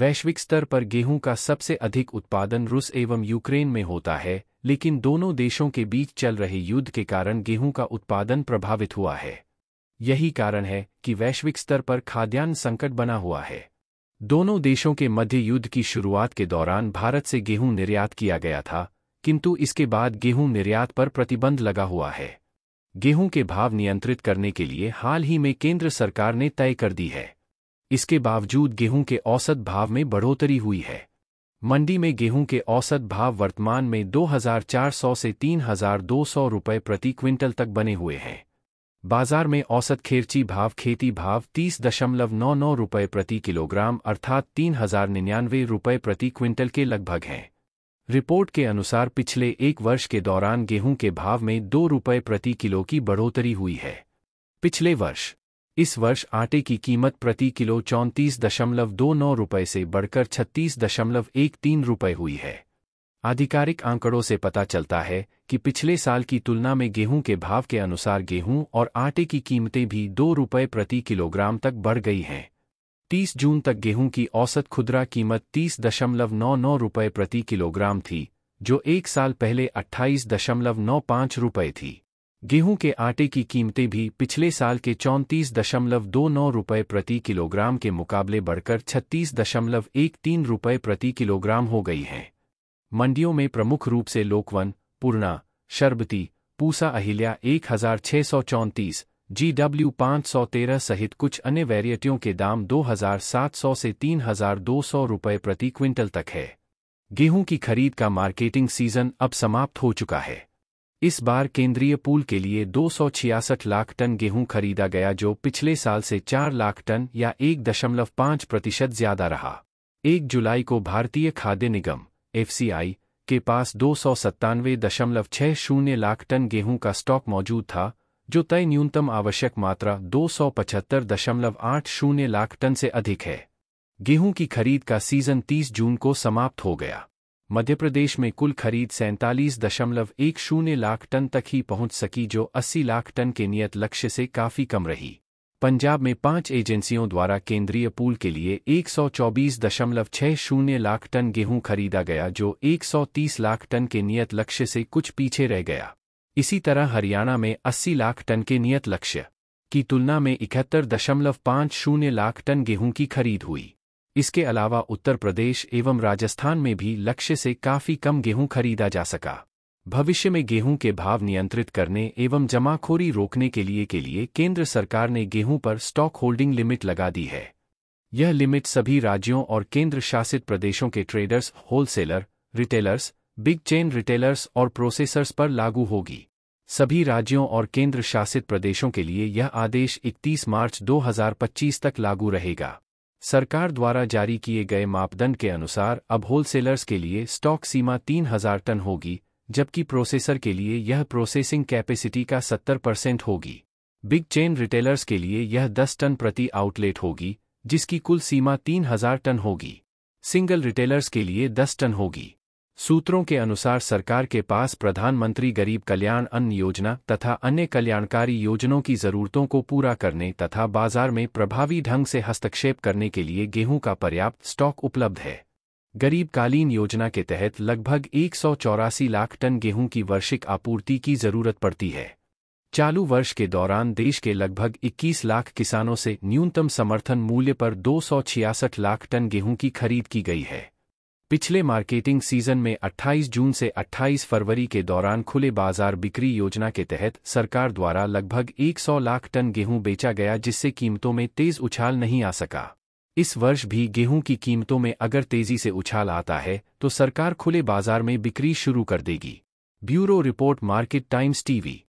वैश्विक स्तर पर गेहूं का सबसे अधिक उत्पादन रूस एवं यूक्रेन में होता है लेकिन दोनों देशों के बीच चल रहे युद्ध के कारण गेहूं का उत्पादन प्रभावित हुआ है यही कारण है कि वैश्विक स्तर पर खाद्यान्न संकट बना हुआ है दोनों देशों के मध्य युद्ध की शुरुआत के दौरान भारत से गेहूं निर्यात किया गया था किंतु इसके बाद गेहूं निर्यात पर प्रतिबंध लगा हुआ है गेहूं के भाव नियंत्रित करने के लिए हाल ही में केंद्र सरकार ने तय कर दी है इसके बावजूद गेहूं के औसत भाव में बढ़ोतरी हुई है मंडी में गेहूं के औसत भाव वर्तमान में 2,400 से 3,200 रुपये प्रति क्विंटल तक बने हुए हैं बाजार में औसत खेरची भाव खेती भाव तीस दशमलव नौ नौ रुपये प्रति किलोग्राम अर्थात तीन हजार निन्यानवे रुपये प्रति क्विंटल के लगभग हैं रिपोर्ट के अनुसार पिछले एक वर्ष के दौरान गेहूं के भाव में दो रुपये प्रति किलो की बढ़ोतरी हुई है पिछले वर्ष इस वर्ष आटे की कीमत प्रति किलो चौंतीस दशमलव दो नौ रुपये से बढ़कर छत्तीस दशमलव एक तीन रुपये हुई है आधिकारिक आंकड़ों से पता चलता है कि पिछले साल की तुलना में गेहूं के भाव के अनुसार गेहूं और आटे की कीमतें भी दो रुपये प्रति किलोग्राम तक बढ़ गई हैं 30 जून तक गेहूं की औसत खुदरा कीमत तीस दशमलव नौ नौ रुपये प्रति किलोग्राम थी जो एक साल पहले अट्ठाईस दशमलव नौ पाँच रुपये थी गेहूं के आटे की कीमतें भी पिछले साल के चौंतीस दशमलव दो नौ रुपये प्रति किलोग्राम के मुकाबले बढ़कर छत्तीस दशमलव एक तीन रुपये प्रति किलोग्राम हो गई हैं मंडियों में प्रमुख रूप से लोकवन पूर्णा शरबती पूसा अहिल्या एक हजार छः सौ चौंतीस जी डब्ल्यू पाँच सौ तेरह सहित कुछ अन्य वेरिएटियों के दाम दो हजार सात सौ से तीन हजार दो सौ रुपये प्रति क्विंटल तक है गेहूं की खरीद का मार्केटिंग सीजन अब समाप्त हो चुका है इस बार केंद्रीय पूल के लिए दो लाख टन गेहूं खरीदा गया जो पिछले साल से 4 लाख टन या 1.5 प्रतिशत ज्यादा रहा एक जुलाई को भारतीय खाद्य निगम एफसीआई के पास दो लाख टन गेहूं का स्टॉक मौजूद था जो तय न्यूनतम आवश्यक मात्रा दो लाख टन से अधिक है गेहूं की खरीद का सीजन 30 जून को समाप्त हो गया मध्य प्रदेश में कुल खरीद सैंतालीस दशमलव एक शून्य लाख टन तक ही पहुंच सकी जो 80 लाख टन के नियत लक्ष्य से काफी कम रही पंजाब में पांच एजेंसियों द्वारा केंद्रीय पूल के लिए एक सौ चौबीस दशमलव छह शून्य लाख टन गेहूं खरीदा गया जो एक सौ तीस लाख टन के नियत लक्ष्य से कुछ पीछे रह गया इसी तरह हरियाणा में अस्सी लाख टन के नियत लक्ष्य की तुलना में इकहत्तर दशमलव शून्य लाख टन गेहूं की खरीद हुई इसके अलावा उत्तर प्रदेश एवं राजस्थान में भी लक्ष्य से काफी कम गेहूं खरीदा जा सका भविष्य में गेहूं के भाव नियंत्रित करने एवं जमाखोरी रोकने के लिए के लिए केंद्र सरकार ने गेहूं पर स्टॉक होल्डिंग लिमिट लगा दी है यह लिमिट सभी राज्यों और केंद्र शासित प्रदेशों के traders wholesaler retailers big chain retailers और प्रोसेसर्स पर लागू होगी सभी राज्यों और केंद्र शासित प्रदेशों के लिए यह आदेश 31 मार्च 2025 तक लागू रहेगा सरकार द्वारा जारी किए गए मापदंड के अनुसार अब होलसेलर्स के लिए स्टॉक सीमा 3000 टन होगी जबकि प्रोसेसर के लिए यह प्रोसेसिंग कैपेसिटी का 70 परसेंट होगी बिग चेन रिटेलर्स के लिए यह 10 टन प्रति आउटलेट होगी जिसकी कुल सीमा 3000 टन होगी सिंगल रिटेलर्स के लिए 10 टन होगी सूत्रों के अनुसार सरकार के पास प्रधानमंत्री गरीब कल्याण अन्न योजना तथा अन्य कल्याणकारी योजनाओं की जरूरतों को पूरा करने तथा बाजार में प्रभावी ढंग से हस्तक्षेप करने के लिए गेहूं का पर्याप्त स्टॉक उपलब्ध है गरीब कालीन योजना के तहत लगभग एक लाख टन गेहूं की वार्षिक आपूर्ति की जरूरत पड़ती है चालू वर्ष के दौरान देश के लगभग 21 लाख किसानों से न्यूनतम समर्थन मूल्य पर दो लाख टन गेहूं की खरीद की गई है पिछले मार्केटिंग सीजन में 28 जून से 28 फरवरी के दौरान खुले बाजार बिक्री योजना के तहत सरकार द्वारा लगभग 100 लाख टन गेहूं बेचा गया जिससे कीमतों में तेज उछाल नहीं आ सका इस वर्ष भी गेहूं की कीमतों में अगर तेजी से उछाल आता है तो सरकार खुले बाजार में बिक्री शुरू कर देगी bureau report Market Times TV